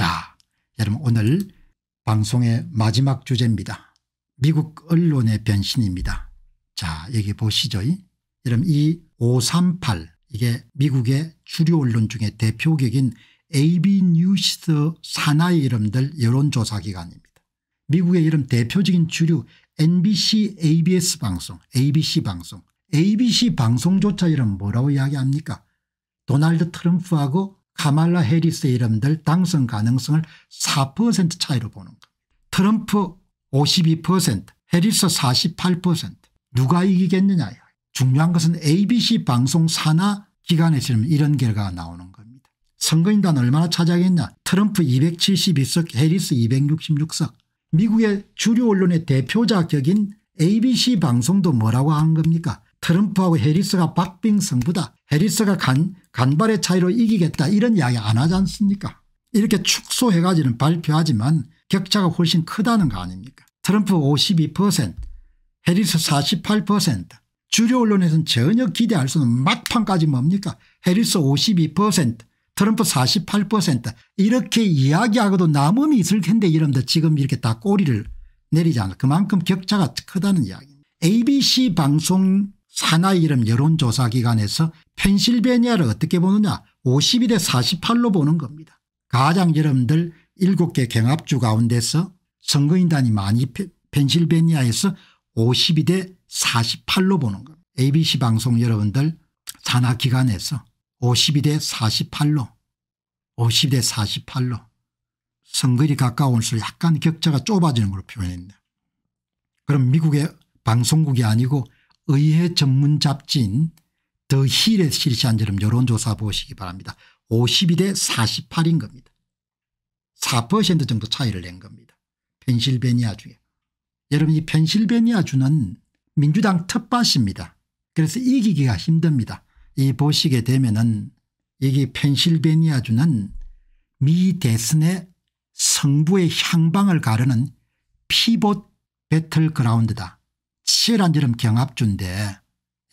자 여러분 오늘 방송의 마지막 주제입니다. 미국 언론의 변신입니다. 자 여기 보시죠. 여러분 이 538 이게 미국의 주류 언론 중에 대표격인 AB뉴스 산하의 이름들 여론조사기관입니다. 미국의 이름 대표적인 주류 NBC, ABS 방송, ABC 방송, ABC 방송조차 이름 뭐라고 이야기합니까? 도널드 트럼프하고 카말라 해리스의 이름들 당선 가능성을 4% 차이로 보는 것. 트럼프 52% 해리스 48% 누가 이기겠느냐. 중요한 것은 abc 방송 산하 기관에 지금 이런 결과가 나오는 겁니다. 선거인단 얼마나 차지하겠냐 트럼프 272석 해리스 266석 미국의 주류 언론의 대표자격인 abc 방송도 뭐라고 한 겁니까 트럼프하고 해리스가 박빙 승부다. 해리스가 간, 간발의 차이로 이기겠다 이런 이야기 안 하지 않습니까 이렇게 축소해가지는 발표하지만 격차가 훨씬 크다는 거 아닙니까 트럼프 52% 해리스 48% 주류 언론에서는 전혀 기대할 수 없는 막판까지 뭡니까 해리스 52% 트럼프 48% 이렇게 이야기하고도 남음이 있을 텐데 이런데 지금 이렇게 다 꼬리를 내리지 않아 그만큼 격차가 크다는 이야기입니다. ABC 방송 사나이 이름 여론조사기관에서 펜실베니아를 어떻게 보느냐 52대 48로 보는 겁니다. 가장 여러분들 7개 경합주 가운데서 선거인단이 많이 펜실베니아에서 52대 48로 보는 겁니다. abc 방송 여러분들 산하기관에서 52대 48로 50대 48로 선거일이 가까울수록 약간 격차가 좁아지는 걸로 표현했네요. 그럼 미국의 방송국이 아니고 의회 전문 잡지인 더 힐에 실시한 여름 여론조사 보시기 바랍니다. 52대 48인 겁니다. 4% 정도 차이를 낸 겁니다. 펜실베니아 주에. 여러분 이 펜실베니아 주는 민주당 텃밭입니다. 그래서 이기기가 힘듭니다. 이 보시게 되면은 여기 펜실베니아 주는 미 대선의 성부의 향방을 가르는 피봇 배틀그라운드다. 치열한지름 경합주인데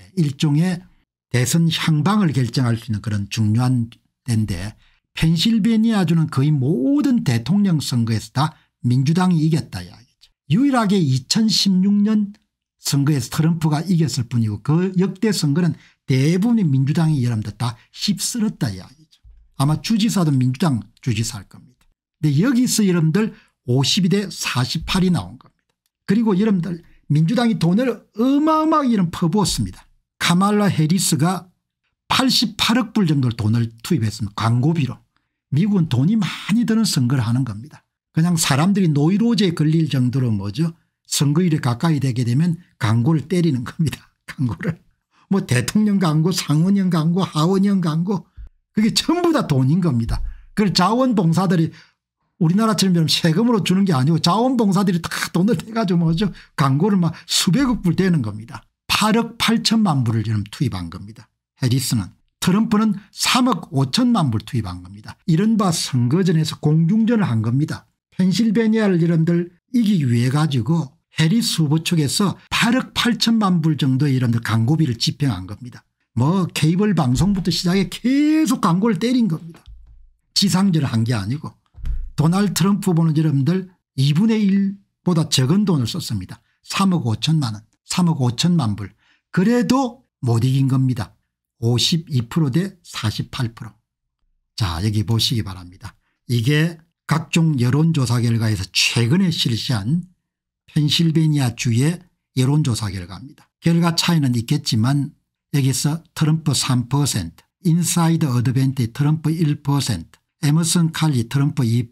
예, 일종의 대선 향방을 결정할 수 있는 그런 중요한 데인데 펜실베니아주는 거의 모든 대통령 선거에서 다 민주당이 이겼다 이야기죠. 유일하게 2016년 선거에서 트럼프가 이겼을 뿐이고 그 역대 선거는 대부분의 민주당이 여러분들 다 휩쓸었다 이야기죠. 아마 주지사도 민주당 주지사일 겁니다. 근데 여기서 여러분들 52대 48이 나온 겁니다. 그리고 여러분들 민주당이 돈을 어마어마하게 퍼부었습니다. 카말라 해리스가 88억 불 정도 돈을 투입했습니다. 광고비로. 미국은 돈이 많이 드는 선거를 하는 겁니다. 그냥 사람들이 노이로제에 걸릴 정도로 뭐죠 선거일에 가까이 되게 되면 광고를 때리는 겁니다. 광고를. 뭐 대통령 광고 상원형 광고 하원형 광고 그게 전부 다 돈인 겁니다. 그걸 자원봉사들이 우리나라처럼 세금으로 주는 게 아니고 자원봉사들이 다 돈을 대가지고 뭐죠 광고를 막 수백억 불 되는 겁니다. 8억 8천만 불을 지금 투입한 겁니다. 해리스는 트럼프는 3억 5천만 불 투입한 겁니다. 이른바 선거전에서 공중전을 한 겁니다. 펜실베니아를 이런들 이기기 위해 가지고 해리스 후보 측에서 8억 8천만 불 정도의 이런들 광고비를 집행한 겁니다. 뭐 케이블 방송부터 시작해 계속 광고를 때린 겁니다. 지상전을 한 게 아니고 도널 트럼프 보는 여러분들 2분의 1보다 적은 돈을 썼습니다. 3억 5천만 원 3억 5천만 불 그래도 못 이긴 겁니다. 52%대 48%. 자 여기 보시기 바랍니다. 이게 각종 여론조사 결과에서 최근에 실시한 펜실베니아 주의 여론조사 결과입니다. 결과 차이는 있겠지만 여기서 트럼프 3% 인사이드 어드벤티 트럼프 1% 에머슨 칼리 트럼프 2%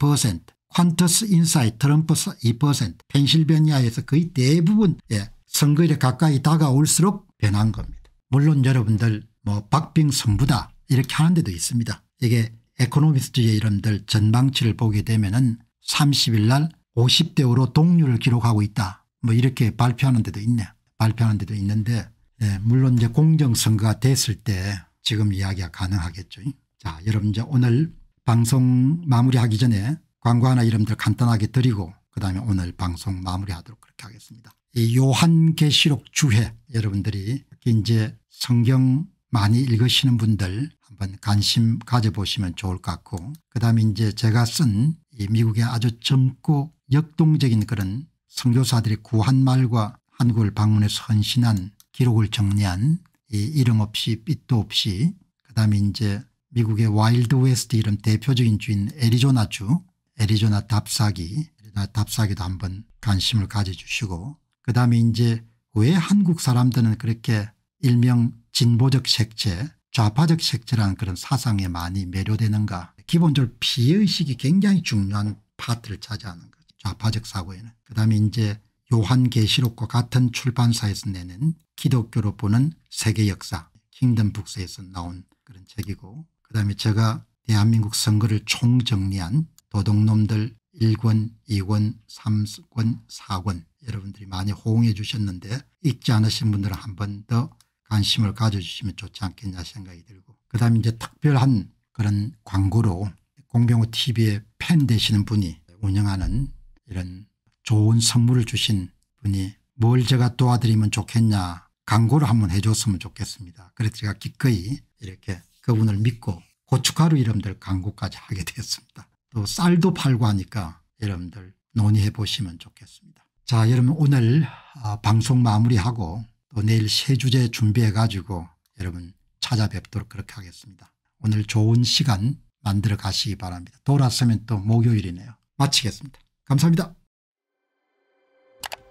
퀀터스 인사이 트럼프 2% 펜실베니아에서 거의 대부분 예, 선거일에 가까이 다가올수록 변한 겁니다. 물론 여러분들 뭐 박빙선부다 이렇게 하는 데도 있습니다. 이게 에코노미스트의 이름들 전망치를 보게 되면 은 30일 날 50대5로 동률을 기록하고 있다. 뭐 이렇게 발표하는 데도 있네. 발표하는 데도 있는데 예, 물론 이제 공정선거가 됐을 때 지금 이야기가 가능하겠죠. 자 여러분 이제 오늘 방송 마무리하기 전에 광고 하나 이름들 간단하게 드리고 그다음에 오늘 방송 마무리하도록 그렇게 하겠습니다. 이 요한계시록 주회 여러분들이 이제 성경 많이 읽으시는 분들 한번 관심 가져보시면 좋을 것 같고 그다음에 이제 제가 쓴 이 미국의 아주 젊고 역동적인 그런 선교사들이 구한 말과 한국을 방문해서 헌신한 기록을 정리한 이 이름 없이 빛도 없이 그다음에 이제 미국의 와일드 웨스트 이름 대표적인 주인 애리조나주 애리조나 답사기 애리조나 답사기도 한번 관심을 가져주시고 그다음에 이제 왜 한국 사람들은 그렇게 일명 진보적 색채 좌파적 색채라는 그런 사상에 많이 매료되는가 기본적으로 피해의식이 굉장히 중요한 파트를 차지하는 거죠 좌파적 사고에는 그다음에 이제 요한계시록과 같은 출판사에서 내는 기독교로 보는 세계 역사 킹덤 북스에서 나온 그런 책이고 그다음에 제가 대한민국 선거를 총정리한 도둑놈들 1권 2권 3권 4권 여러분들이 많이 호응해 주셨는데 읽지 않으신 분들은 한 번 더 관심을 가져주시면 좋지 않겠냐 생각이 들고 그다음에 이제 특별한 그런 광고로 공병호 tv의 팬 되시는 분이 운영하는 이런 좋은 선물을 주신 분이 뭘 제가 도와드리면 좋겠냐 광고를 한 번 해줬으면 좋겠습니다. 그래서 제가 기꺼이 이렇게 그분을 믿고 고춧가루 이름들 광고까지 하게 되었습니다. 또 쌀도 팔고 하니까 여러분들 논의해 보시면 좋겠습니다. 자 여러분 오늘 아, 방송 마무리하고 또 내일 새 주제 준비해 가지고 여러분 찾아뵙도록 그렇게 하겠습니다. 오늘 좋은 시간 만들어 가시기 바랍니다. 돌아서면 또 목요일이네요. 마치겠습니다. 감사합니다.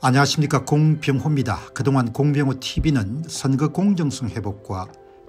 안녕하십니까 공병호입니다. 그동안 공병호 tv는 선거 공정성 회복과